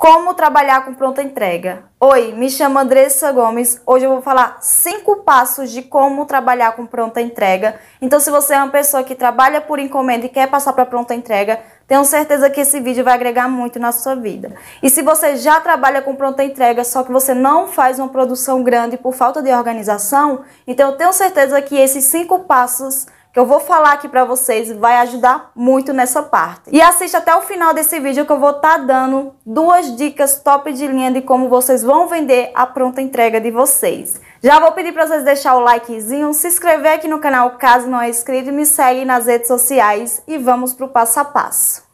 Como trabalhar com pronta entrega? Oi, me chamo Andressa Gomes. Hoje eu vou falar cinco passos de como trabalhar com pronta entrega. Então, se você é uma pessoa que trabalha por encomenda e quer passar para pronta entrega, tenho certeza que esse vídeo vai agregar muito na sua vida. E se você já trabalha com pronta entrega, só que você não faz uma produção grande por falta de organização, então eu tenho certeza que esses cinco passos que eu vou falar aqui para vocês vai ajudar muito nessa parte. E assista até o final desse vídeo que eu vou estar tá dando duas dicas top de linha de como vocês vão vender a pronta entrega de vocês. Já vou pedir para vocês deixar o likezinho, se inscrever aqui no canal caso não é inscrito e me segue nas redes sociais e vamos pro passo a passo.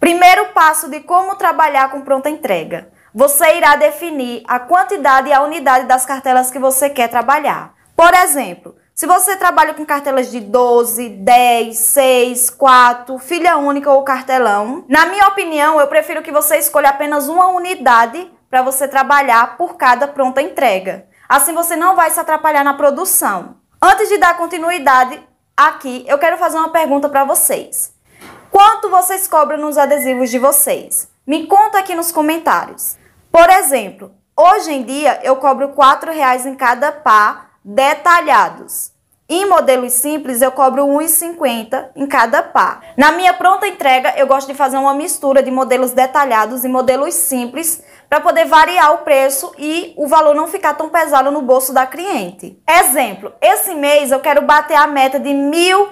Primeiro passo de como trabalhar com pronta entrega você irá definir a quantidade e a unidade das cartelas que você quer trabalhar. Por exemplo, se você trabalha com cartelas de 12, 10, 6, 4, filha única ou cartelão, na minha opinião, eu prefiro que você escolha apenas uma unidade para você trabalhar por cada pronta entrega. Assim você não vai se atrapalhar na produção. Antes de dar continuidade aqui, eu quero fazer uma pergunta para vocês. Quanto vocês cobram nos adesivos de vocês? Me conta aqui nos comentários. Por exemplo, hoje em dia eu cobro R$ 4,00 em cada par detalhados. Em modelos simples, eu cobro 1,50 em cada par. Na minha pronta entrega, eu gosto de fazer uma mistura de modelos detalhados e modelos simples para poder variar o preço e o valor não ficar tão pesado no bolso da cliente. Exemplo, esse mês eu quero bater a meta de R$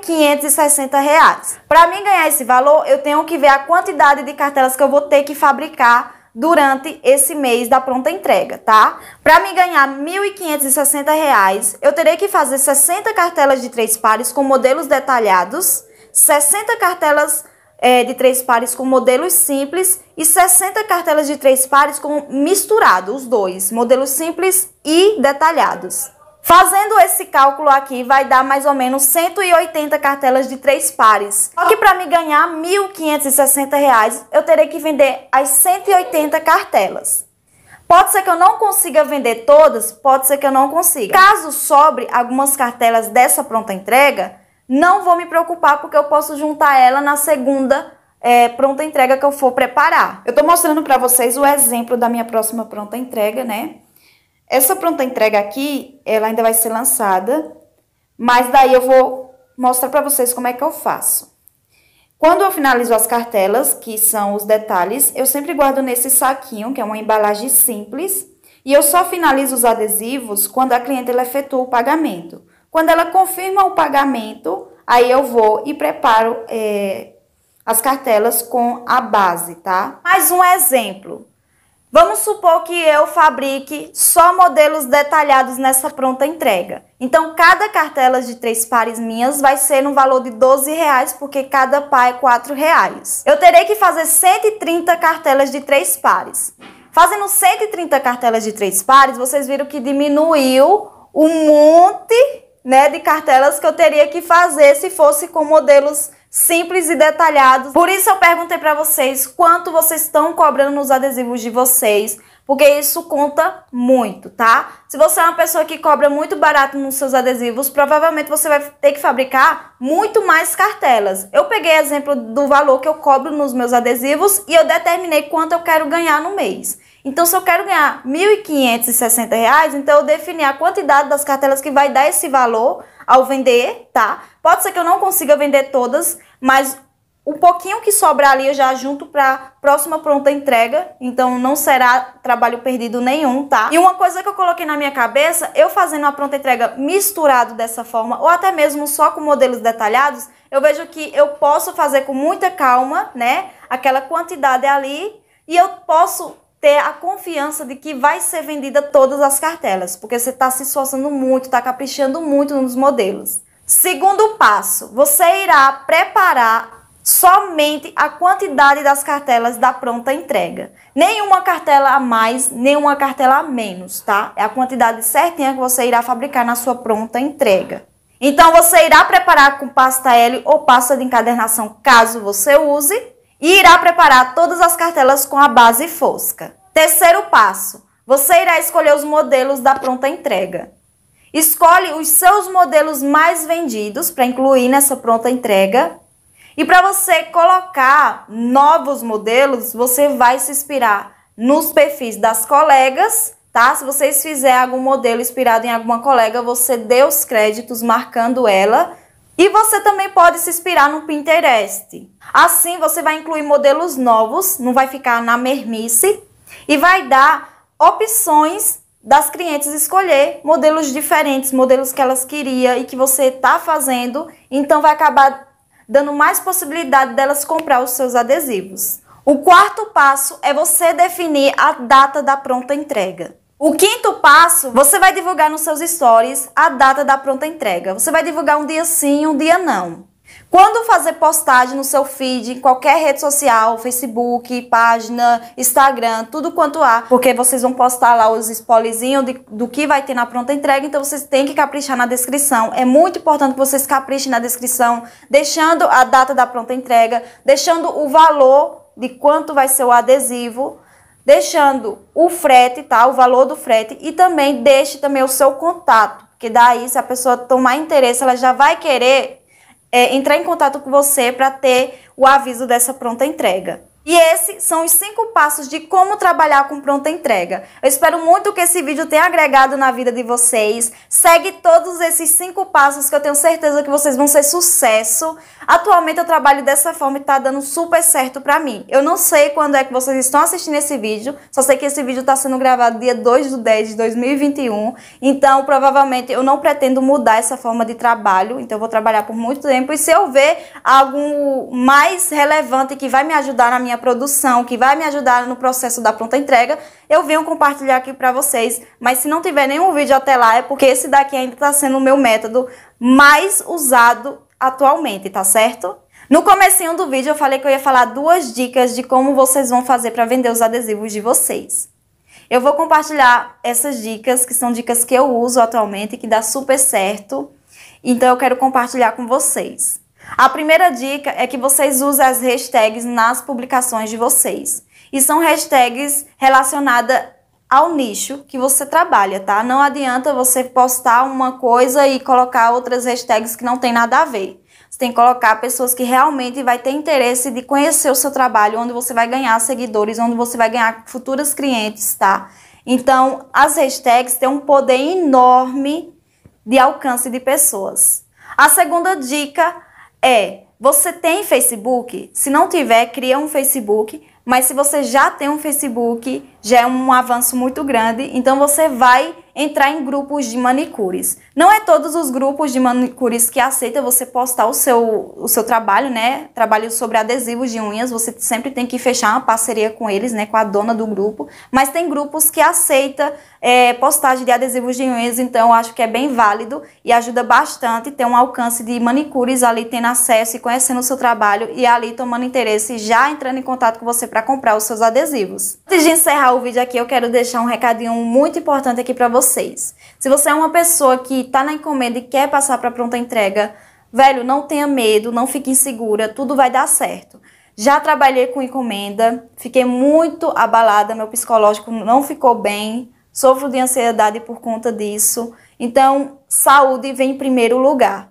1.560. Para mim ganhar esse valor, eu tenho que ver a quantidade de cartelas que eu vou ter que fabricar durante esse mês da pronta entrega, tá? Para me ganhar R$ 1.560, eu terei que fazer 60 cartelas de três pares com modelos detalhados, 60 cartelas é, de três pares com modelos simples e 60 cartelas de três pares com misturado, os dois, modelos simples e detalhados. Fazendo esse cálculo aqui, vai dar mais ou menos 180 cartelas de três pares. Só que para me ganhar R$ 1.560, eu terei que vender as 180 cartelas. Pode ser que eu não consiga vender todas, pode ser que eu não consiga. Caso sobre algumas cartelas dessa pronta entrega, não vou me preocupar porque eu posso juntar ela na segunda é, pronta entrega que eu for preparar. Eu estou mostrando para vocês o exemplo da minha próxima pronta entrega, né? Essa pronta entrega aqui, ela ainda vai ser lançada, mas daí eu vou mostrar para vocês como é que eu faço. Quando eu finalizo as cartelas, que são os detalhes, eu sempre guardo nesse saquinho, que é uma embalagem simples, e eu só finalizo os adesivos quando a cliente ela efetua o pagamento. Quando ela confirma o pagamento, aí eu vou e preparo é, as cartelas com a base, tá? Mais um exemplo. Vamos supor que eu fabrique só modelos detalhados nessa pronta entrega. Então, cada cartela de três pares minhas vai ser no valor de 12 reais, porque cada par é 4 reais. Eu terei que fazer 130 cartelas de três pares. Fazendo 130 cartelas de três pares, vocês viram que diminuiu um monte né, de cartelas que eu teria que fazer se fosse com modelos simples e detalhados. Por isso eu perguntei para vocês quanto vocês estão cobrando nos adesivos de vocês, porque isso conta muito, tá? Se você é uma pessoa que cobra muito barato nos seus adesivos, provavelmente você vai ter que fabricar muito mais cartelas. Eu peguei exemplo do valor que eu cobro nos meus adesivos e eu determinei quanto eu quero ganhar no mês. Então, se eu quero ganhar R$ 1.560, então eu defini a quantidade das cartelas que vai dar esse valor ao vender, tá? Pode ser que eu não consiga vender todas, mas um pouquinho que sobrar ali eu já junto para próxima pronta entrega, então não será trabalho perdido nenhum, tá? E uma coisa que eu coloquei na minha cabeça, eu fazendo a pronta entrega misturado dessa forma, ou até mesmo só com modelos detalhados, eu vejo que eu posso fazer com muita calma, né? Aquela quantidade ali e eu posso ter a confiança de que vai ser vendida todas as cartelas, porque você está se esforçando muito, está caprichando muito nos modelos. Segundo passo, você irá preparar somente a quantidade das cartelas da pronta entrega. Nenhuma cartela a mais, nenhuma cartela a menos, tá? É a quantidade certinha que você irá fabricar na sua pronta entrega. Então você irá preparar com pasta L ou pasta de encadernação, caso você use, e irá preparar todas as cartelas com a base fosca. Terceiro passo: você irá escolher os modelos da pronta entrega. Escolhe os seus modelos mais vendidos para incluir nessa pronta entrega. E para você colocar novos modelos, você vai se inspirar nos perfis das colegas, tá? Se vocês fizerem algum modelo inspirado em alguma colega, você dê os créditos marcando ela e você também pode se inspirar no Pinterest. Assim você vai incluir modelos novos, não vai ficar na mermice e vai dar opções das clientes escolher modelos diferentes, modelos que elas queriam e que você está fazendo, então vai acabar dando mais possibilidade delas comprar os seus adesivos. O quarto passo é você definir a data da pronta entrega. O quinto passo, você vai divulgar nos seus stories a data da pronta entrega. Você vai divulgar um dia sim, um dia não. Quando fazer postagem no seu feed, em qualquer rede social, Facebook, página, Instagram, tudo quanto há, porque vocês vão postar lá os spoilerzinhos do que vai ter na pronta entrega, então vocês têm que caprichar na descrição. É muito importante que vocês caprichem na descrição, deixando a data da pronta entrega, deixando o valor de quanto vai ser o adesivo, deixando o frete, tá? O valor do frete e também deixe também o seu contato, que daí se a pessoa tomar interesse, ela já vai querer é, entrar em contato com você para ter o aviso dessa pronta entrega. E esses são os cinco passos de como trabalhar com pronta entrega. Eu espero muito que esse vídeo tenha agregado na vida de vocês. Segue todos esses cinco passos que eu tenho certeza que vocês vão ser sucesso. Atualmente eu trabalho dessa forma e tá dando super certo pra mim. Eu não sei quando é que vocês estão assistindo esse vídeo, só sei que esse vídeo tá sendo gravado dia 2 de 10 de 2021. Então, provavelmente eu não pretendo mudar essa forma de trabalho, então eu vou trabalhar por muito tempo e se eu ver algo mais relevante que vai me ajudar na minha minha produção, que vai me ajudar no processo da pronta entrega, eu venho compartilhar aqui para vocês. Mas se não tiver nenhum vídeo até lá, é porque esse daqui ainda está sendo o meu método mais usado atualmente, tá certo? No comecinho do vídeo eu falei que eu ia falar duas dicas de como vocês vão fazer para vender os adesivos de vocês. Eu vou compartilhar essas dicas, que são dicas que eu uso atualmente, que dá super certo. Então eu quero compartilhar com vocês. A primeira dica é que vocês usem as hashtags nas publicações de vocês. E são hashtags relacionadas ao nicho que você trabalha, tá? Não adianta você postar uma coisa e colocar outras hashtags que não tem nada a ver. Você tem que colocar pessoas que realmente vai ter interesse de conhecer o seu trabalho, onde você vai ganhar seguidores, onde você vai ganhar futuros clientes, tá? Então, as hashtags têm um poder enorme de alcance de pessoas. A segunda dica é: você tem Facebook? Se não tiver, cria um Facebook. Mas se você já tem um Facebook, já é um avanço muito grande. Então você vai entrar em grupos de manicures. Não é todos os grupos de manicures que aceitam você postar o seu, o seu trabalho, né? Trabalho sobre adesivos de unhas, você sempre tem que fechar uma parceria com eles, né? Com a dona do grupo. Mas tem grupos que aceita é, postagem de adesivos de unhas, então eu acho que é bem válido e ajuda bastante ter um alcance de manicures ali tendo acesso e conhecendo o seu trabalho e ali tomando interesse já entrando em contato com você para comprar os seus adesivos. Antes de encerrar o vídeo aqui, eu quero deixar um recadinho muito importante aqui para você vocês. Se você é uma pessoa que está na encomenda e quer passar para pronta entrega, velho, não tenha medo, não fique insegura, tudo vai dar certo. Já trabalhei com encomenda, fiquei muito abalada, meu psicológico não ficou bem, sofro de ansiedade por conta disso. Então, saúde vem em primeiro lugar.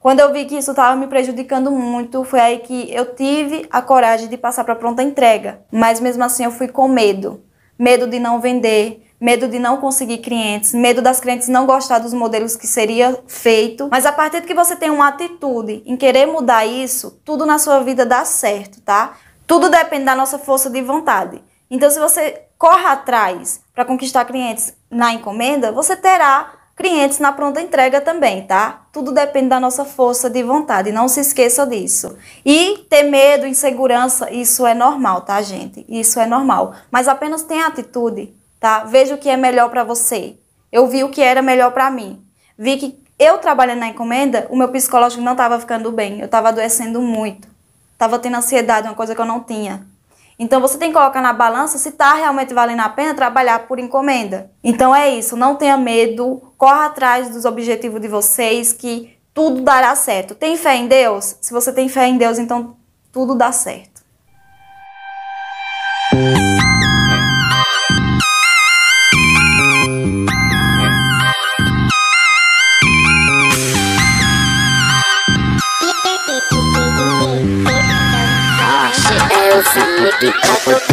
Quando eu vi que isso estava me prejudicando muito, foi aí que eu tive a coragem de passar para pronta entrega. Mas mesmo assim eu fui com medo medo de não vender, medo de não conseguir clientes, medo das clientes não gostar dos modelos que seria feito. Mas a partir que você tem uma atitude em querer mudar isso, tudo na sua vida dá certo, tá? Tudo depende da nossa força de vontade. Então, se você corre atrás para conquistar clientes na encomenda, você terá clientes na pronta entrega também, tá? Tudo depende da nossa força de vontade, não se esqueça disso. E ter medo, insegurança, isso é normal, tá, gente? Isso é normal. Mas apenas tenha atitude, tá? Veja o que é melhor para você. Eu vi o que era melhor para mim. Vi que eu trabalhando na encomenda, o meu psicológico não estava ficando bem, eu estava adoecendo muito. Estava tendo ansiedade, uma coisa que eu não tinha. Então você tem que colocar na balança se está realmente valendo a pena trabalhar por encomenda. Então é isso, não tenha medo, corra atrás dos objetivos de vocês que tudo dará certo. Tem fé em Deus? Se você tem fé em Deus, então tudo dá certo. Listen with the upper